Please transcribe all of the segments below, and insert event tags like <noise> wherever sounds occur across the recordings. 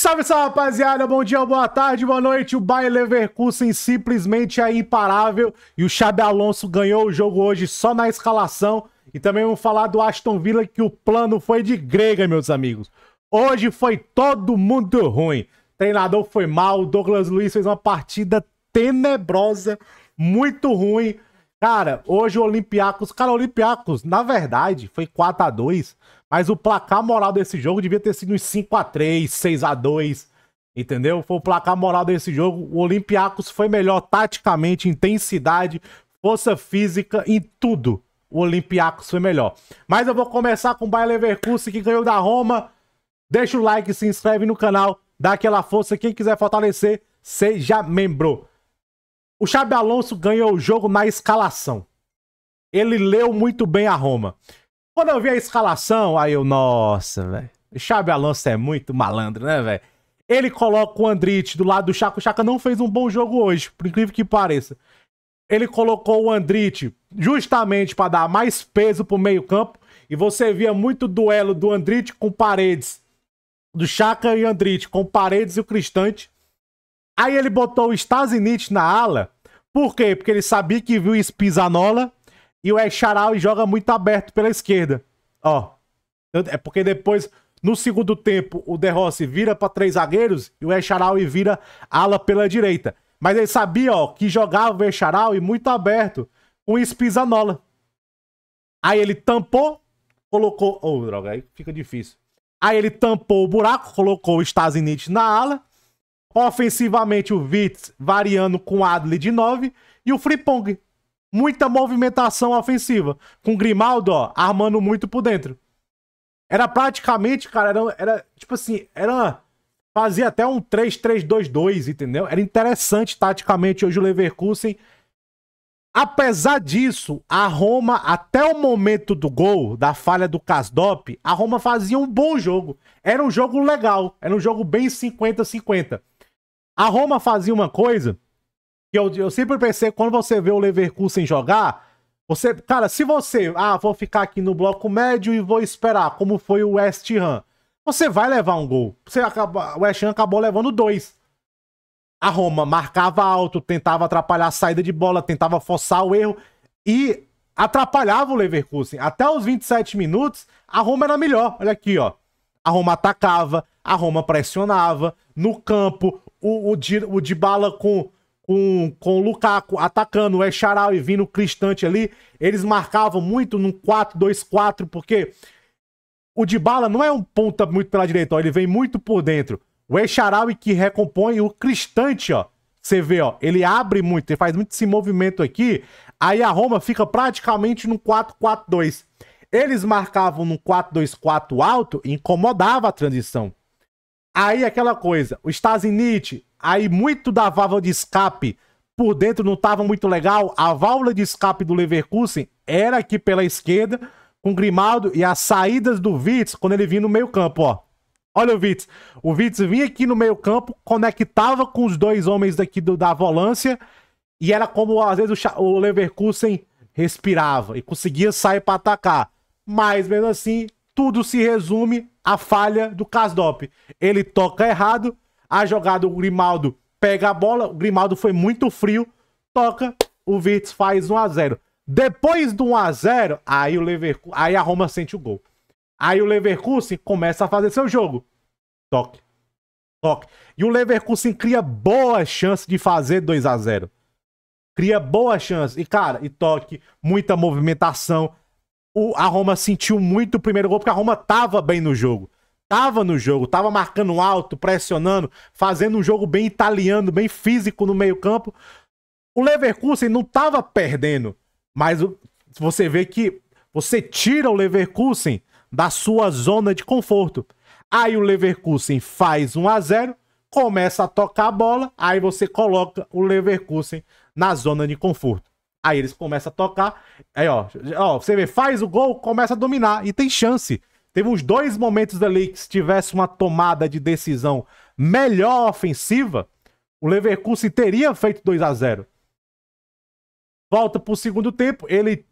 Salve, salve, rapaziada! Bom dia, boa tarde, boa noite. O Bayer Leverkusen simplesmente é imparável e o Xabi Alonso ganhou o jogo hoje só na escalação. E também vamos falar do Aston Villa que o plano foi de grega, meus amigos. Hoje foi todo mundo ruim. treinador foi mal, o Douglas Luiz fez uma partida tenebrosa, muito ruim. Cara, hoje o Olympiacos. Cara, o Olympiacos, na verdade, foi 4 a 2 mas o placar moral desse jogo devia ter sido uns 5 a 3 6 a 2 entendeu? Foi o placar moral desse jogo. O Olympiacos foi melhor taticamente, intensidade, força física, em tudo. O Olympiacos foi melhor. Mas eu vou começar com o Bayer Leverkusen, que ganhou da Roma. Deixa o like, se inscreve no canal, dá aquela força. Quem quiser fortalecer, seja membro. O Xabi Alonso ganhou o jogo na escalação. Ele leu muito bem a Roma. Quando eu vi a escalação, aí eu, nossa, velho. O Xabi Alonso é muito malandro, né, velho? Ele coloca o Andrite do lado do Chaco. O Chaco não fez um bom jogo hoje, por incrível que pareça. Ele colocou o Andrite justamente para dar mais peso pro meio-campo. E você via muito duelo do Andrite com paredes. Do Chaca e Andrite, com paredes e o Cristante. Aí ele botou o Stasinich na ala. Por quê? Porque ele sabia que viu o Spizanola e o Echaral joga muito aberto pela esquerda. Ó. É porque depois, no segundo tempo, o De Rossi vira para três zagueiros e o Echaral vira ala pela direita. Mas ele sabia, ó, que jogava o Echaral e muito aberto com o Spizanola. Aí ele tampou, colocou. Ô, oh, droga, aí fica difícil. Aí ele tampou o buraco, colocou o Stasinich na ala Ofensivamente, o Vitz variando com Adley de 9 e o Fripong. Muita movimentação ofensiva. Com o Grimaldo, ó, armando muito por dentro. Era praticamente, cara, era, era tipo assim, era. Fazia até um 3-3-2-2, entendeu? Era interessante taticamente hoje o Leverkusen. Apesar disso, a Roma, até o momento do gol, da falha do Casdop, a Roma fazia um bom jogo. Era um jogo legal, era um jogo bem 50-50. A Roma fazia uma coisa que eu, eu sempre pensei, quando você vê o Leverkusen jogar, você, cara, se você, ah, vou ficar aqui no bloco médio e vou esperar, como foi o West Ham, você vai levar um gol. Você acaba, o West Ham acabou levando dois. A Roma marcava alto, tentava atrapalhar a saída de bola, tentava forçar o erro e atrapalhava o Leverkusen. Até os 27 minutos, a Roma era melhor. Olha aqui, ó. A Roma atacava, a Roma pressionava no campo o, o, Di, o Bala com, com, com o Lukaku atacando o Echaral e vindo o Cristante ali, eles marcavam muito no 4-2-4, porque o Bala não é um ponta muito pela direita, ó, ele vem muito por dentro. O Echaral que recompõe o Cristante, ó. Você vê, ó, ele abre muito, ele faz muito esse movimento aqui. Aí a Roma fica praticamente no 4-4-2. Eles marcavam no 4-2-4 alto incomodava a transição. Aí aquela coisa, o Stasinit, aí muito da válvula de escape por dentro não estava muito legal. A válvula de escape do Leverkusen era aqui pela esquerda, com Grimaldo e as saídas do Vitz quando ele vinha no meio campo, ó. Olha o Vitz. O Vitz vinha aqui no meio campo, conectava com os dois homens daqui do, da volância e era como às vezes o, o Leverkusen respirava e conseguia sair para atacar. Mas mesmo assim, tudo se resume a falha do Casdop. Ele toca errado, a jogada o Grimaldo pega a bola, o Grimaldo foi muito frio, toca, o Wirtz faz 1 a 0. Depois do 1 a 0, aí o Leverkusen, aí a Roma sente o gol. Aí o Leverkusen começa a fazer seu jogo. Toque. Toque. E o Leverkusen cria boa chance de fazer 2 a 0. Cria boa chance. E cara, e toque, muita movimentação o, a Roma sentiu muito o primeiro gol, porque a Roma tava bem no jogo. Tava no jogo, tava marcando alto, pressionando, fazendo um jogo bem italiano, bem físico no meio-campo. O Leverkusen não tava perdendo, mas você vê que você tira o Leverkusen da sua zona de conforto. Aí o Leverkusen faz 1 a 0, começa a tocar a bola, aí você coloca o Leverkusen na zona de conforto. Aí eles começam a tocar. Aí, ó, ó, você vê, faz o gol, começa a dominar e tem chance. Teve uns dois momentos ali que se tivesse uma tomada de decisão melhor ofensiva, o Leverkusen teria feito 2 a 0 Volta pro segundo tempo, ele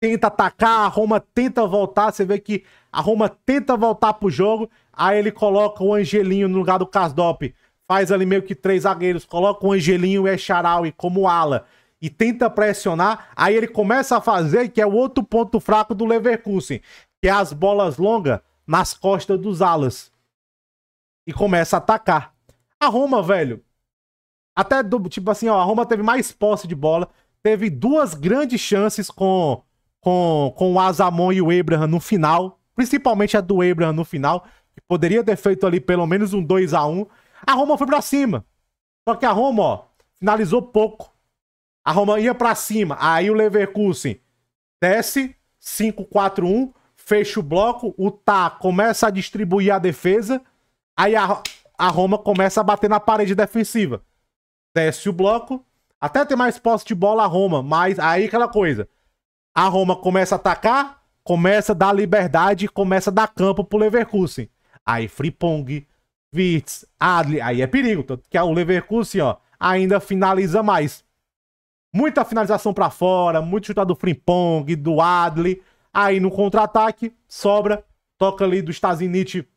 tenta atacar, a Roma tenta voltar, você vê que a Roma tenta voltar pro jogo, aí ele coloca o Angelinho no lugar do Casdop, faz ali meio que três zagueiros, coloca o Angelinho e o Echaraui como ala e tenta pressionar. Aí ele começa a fazer, que é o outro ponto fraco do Leverkusen, que é as bolas longas nas costas dos alas. E começa a atacar. A Roma, velho, até do, tipo assim, ó, a Roma teve mais posse de bola, teve duas grandes chances com com, com o Azamon e o Abraham no final, principalmente a do Abraham no final, que poderia ter feito ali pelo menos um 2 a 1 A Roma foi para cima. Só que a Roma, ó, finalizou pouco, a Roma ia para cima. Aí o Leverkusen desce, 5-4-1, fecha o bloco, o Tá começa a distribuir a defesa. Aí a, a Roma começa a bater na parede defensiva. Desce o bloco, até ter mais posse de bola a Roma, mas aí aquela coisa. A Roma começa a atacar, começa a dar liberdade, começa a dar campo pro Leverkusen. Aí Fripong, Witz, Adli, aí é perigo, porque o Leverkusen, ó, ainda finaliza mais. Muita finalização para fora, muito chutado do Frimpong, do Adli. Aí no contra-ataque, sobra, toca ali do Stasinit,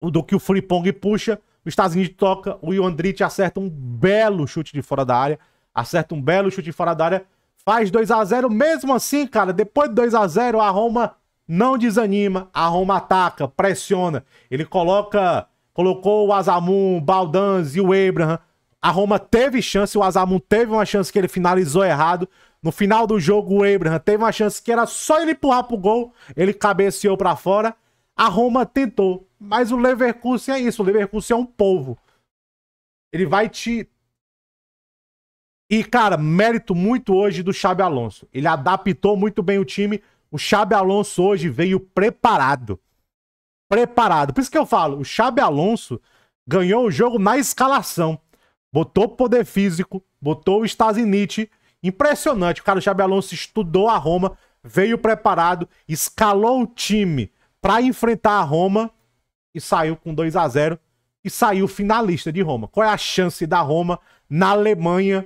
do que o Frimpong puxa. O Stasinit toca, o Iondrit acerta um belo chute de fora da área. Acerta um belo chute de fora da área. Faz 2 a 0 mesmo assim, cara. Depois de 2 a 0 a Roma não desanima. A Roma ataca, pressiona. Ele coloca, colocou o Azamun, o Baldanz e o Abraham a Roma teve chance, o Azamun teve uma chance que ele finalizou errado. No final do jogo, o Abraham teve uma chance que era só ele empurrar pro gol, ele cabeceou para fora. A Roma tentou, mas o Leverkusen é isso, o Leverkusen é um povo. Ele vai te E cara, mérito muito hoje do Xabi Alonso. Ele adaptou muito bem o time. O Xabi Alonso hoje veio preparado. Preparado. Por isso que eu falo, o Xabi Alonso ganhou o jogo na escalação botou poder físico, botou o Stasinite. Impressionante. O cara Xabi Alonso estudou a Roma, veio preparado, escalou o time para enfrentar a Roma e saiu com 2 a 0 e saiu finalista de Roma. Qual é a chance da Roma na Alemanha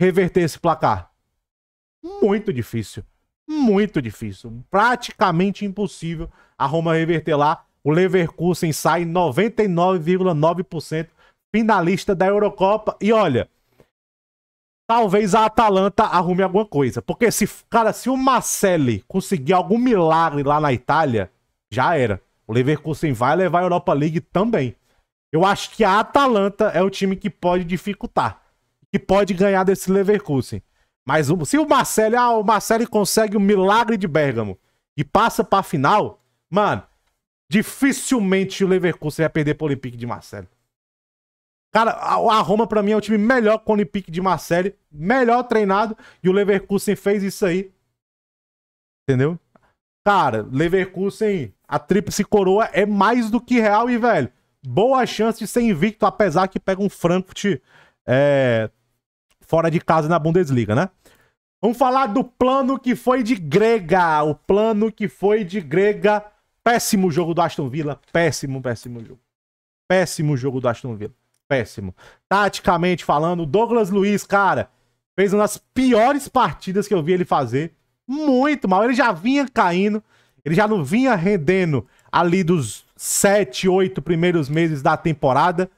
reverter esse placar? Muito difícil. Muito difícil. Praticamente impossível a Roma reverter lá. O Leverkusen sai 99,9% finalista da Eurocopa. E olha, talvez a Atalanta arrume alguma coisa. Porque se, cara, se o Marcelli conseguir algum milagre lá na Itália, já era. O Leverkusen vai levar a Europa League também. Eu acho que a Atalanta é o time que pode dificultar, que pode ganhar desse Leverkusen. Mas se o Marcelli, ah, o Marcelo consegue o milagre de Bergamo e passa para a final, mano, dificilmente o Leverkusen vai perder para o Olympique de Marcelli. Cara, a Roma para mim é o time melhor com o pique de Marcelli, melhor treinado, e o Leverkusen fez isso aí. Entendeu? Cara, Leverkusen, a tríplice coroa é mais do que real e, velho, boa chance de ser invicto, apesar que pega um Frankfurt é, fora de casa na Bundesliga, né? Vamos falar do plano que foi de grega. O plano que foi de grega. Péssimo jogo do Aston Villa. Péssimo, péssimo jogo. Péssimo jogo do Aston Villa péssimo. Taticamente falando, o Douglas Luiz, cara, fez uma das piores partidas que eu vi ele fazer. Muito mal. Ele já vinha caindo, ele já não vinha rendendo ali dos 7, 8 primeiros meses da temporada.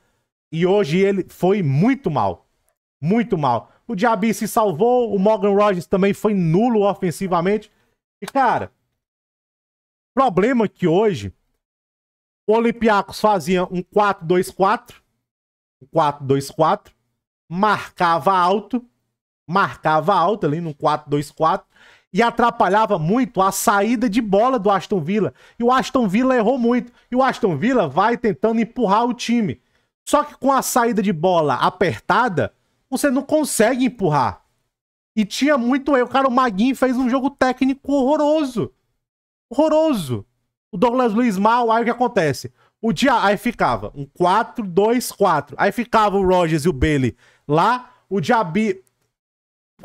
E hoje ele foi muito mal. Muito mal. O Diaby se salvou, o Morgan Rogers também foi nulo ofensivamente. E, cara, o problema é que hoje o Olympiacos fazia um 4-2-4 4-2-4, marcava alto, marcava alto ali no 4-2-4 e atrapalhava muito a saída de bola do Aston Villa. E o Aston Villa errou muito. E o Aston Villa vai tentando empurrar o time. Só que com a saída de bola apertada, você não consegue empurrar. E tinha muito erro. Cara, o Maguinho fez um jogo técnico horroroso. Horroroso. O Douglas Luiz mal, aí o que acontece? O dia aí ficava um 4-2-4. Aí ficava o Rogers e o Bailey lá. O Diaby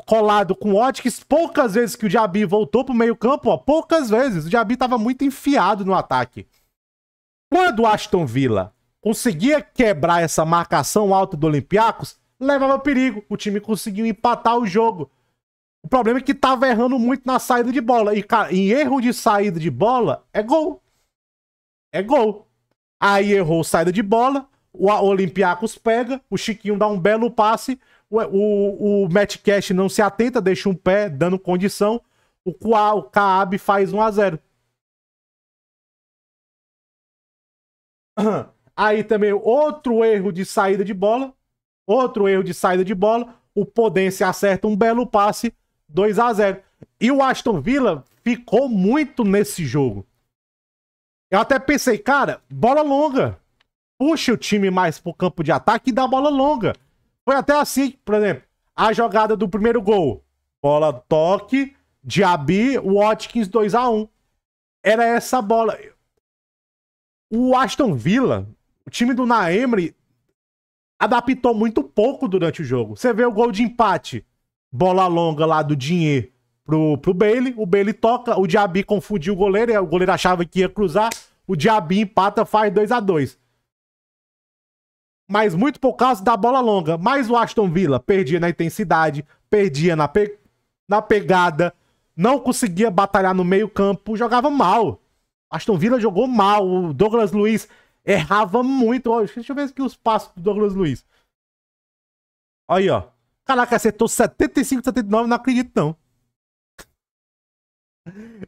colado com o Otkins. Poucas vezes que o Diaby voltou pro meio campo, ó, poucas vezes. O Diaby tava muito enfiado no ataque. Quando o Aston Villa conseguia quebrar essa marcação alta do Olympiacos, levava perigo. O time conseguiu empatar o jogo. O problema é que tava errando muito na saída de bola. E, cara, em erro de saída de bola, é gol. É gol. Aí errou saída de bola, o Olympiacos pega, o Chiquinho dá um belo passe, o, o, o Matt Cash não se atenta, deixa um pé, dando condição. O, qual Kaab faz 1 a 0 <clears throat> Aí também outro erro de saída de bola. Outro erro de saída de bola. O Podense acerta um belo passe, 2 a 0 E o Aston Villa ficou muito nesse jogo. Eu até pensei, cara, bola longa. Puxa o time mais pro campo de ataque e dá bola longa. Foi até assim, por exemplo, a jogada do primeiro gol. Bola toque, Diaby, Watkins 2x1. Era essa bola. O Aston Villa, o time do Naemri, adaptou muito pouco durante o jogo. Você vê o gol de empate. Bola longa lá do Dinheiro pro, pro Bailey. O Bailey toca, o Diaby confundiu o goleiro, o goleiro achava que ia cruzar. O Diaby empata, faz 2 a 2 Mas muito por causa da bola longa. Mas o Aston Villa perdia na intensidade, perdia na, pe... na pegada, não conseguia batalhar no meio-campo, jogava mal. Aston Villa jogou mal, o Douglas Luiz errava muito. Deixa eu ver aqui os passos do Douglas Luiz. Aí, ó. Caraca, acertou 75, 79, não acredito não.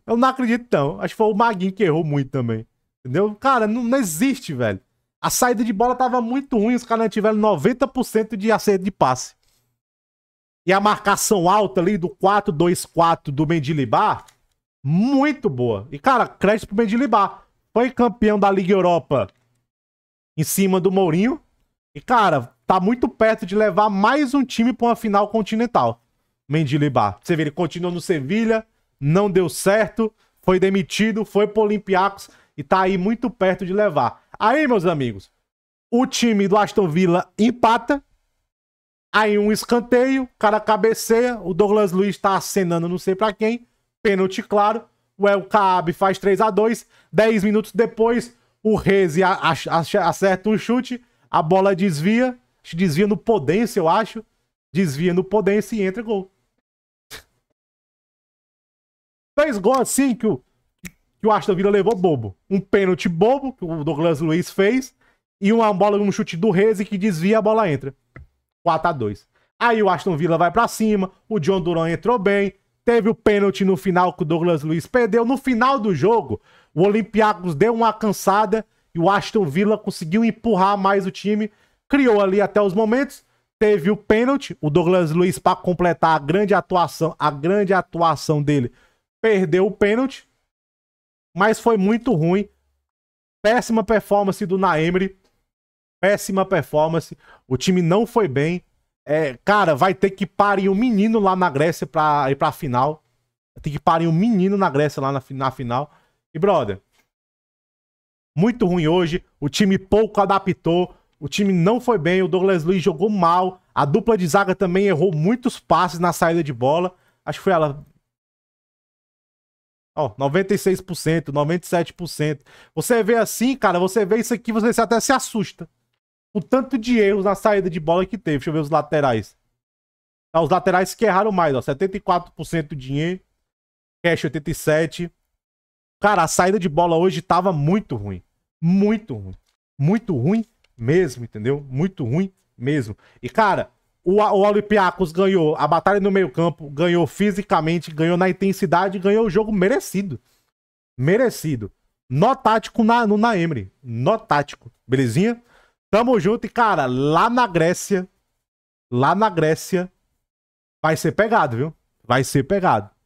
Eu não acredito, não. Acho que foi o Maguinho que errou muito também. Entendeu? Cara, não, não existe, velho. A saída de bola tava muito ruim, os caras tiveram 90% de acerto de passe. E a marcação alta ali do 4-2-4 do Mendilibar, muito boa. E, cara, crédito pro Mendilibar. Foi campeão da Liga Europa em cima do Mourinho. E, cara, tá muito perto de levar mais um time pra uma final continental. Mendilibar. Você vê, ele continuou no Sevilha, não deu certo, foi demitido, foi pro Olympiacos e tá aí muito perto de levar. Aí, meus amigos, o time do Aston Villa empata, aí um escanteio, o cara cabeceia, o Douglas Luiz tá acenando não sei para quem, pênalti claro, o El Caab faz 3 a 2 10 minutos depois, o Reze acerta um chute, a bola desvia, desvia no Podência, eu acho, desvia no Podência e entra gol. três gols assim que o, que o Aston Villa levou bobo. Um pênalti bobo que o Douglas Luiz fez e uma bola, um chute do Reze que desvia a bola entra. 4 a 2 Aí o Aston Villa vai para cima, o John Duran entrou bem, teve o pênalti no final que o Douglas Luiz perdeu. No final do jogo, o Olympiacos deu uma cansada e o Aston Villa conseguiu empurrar mais o time, criou ali até os momentos, teve o pênalti, o Douglas Luiz para completar a grande atuação, a grande atuação dele perdeu o pênalti, mas foi muito ruim. Péssima performance do Naemri. Péssima performance. O time não foi bem. É, cara, vai ter que parir um menino lá na Grécia pra ir pra final. Tem que parir um menino na Grécia lá na, na final. E, brother, muito ruim hoje. O time pouco adaptou. O time não foi bem. O Douglas Luiz jogou mal. A dupla de zaga também errou muitos passes na saída de bola. Acho que foi ela, Ó, 96%, 97%. Você vê assim, cara, você vê isso aqui, você até se assusta. O tanto de erros na saída de bola que teve. Deixa eu ver os laterais. Ah, os laterais que erraram mais, ó. 74% do dinheiro. Cash 87. Cara, a saída de bola hoje tava muito ruim. Muito ruim. Muito ruim mesmo, entendeu? Muito ruim mesmo. E, cara, o, o Olympiacos ganhou a batalha no meio-campo, ganhou fisicamente, ganhou na intensidade, ganhou o jogo merecido. Merecido. Nó tático na, no Naemre. Nó tático. Belezinha? Tamo junto e, cara, lá na Grécia. Lá na Grécia. Vai ser pegado, viu? Vai ser pegado.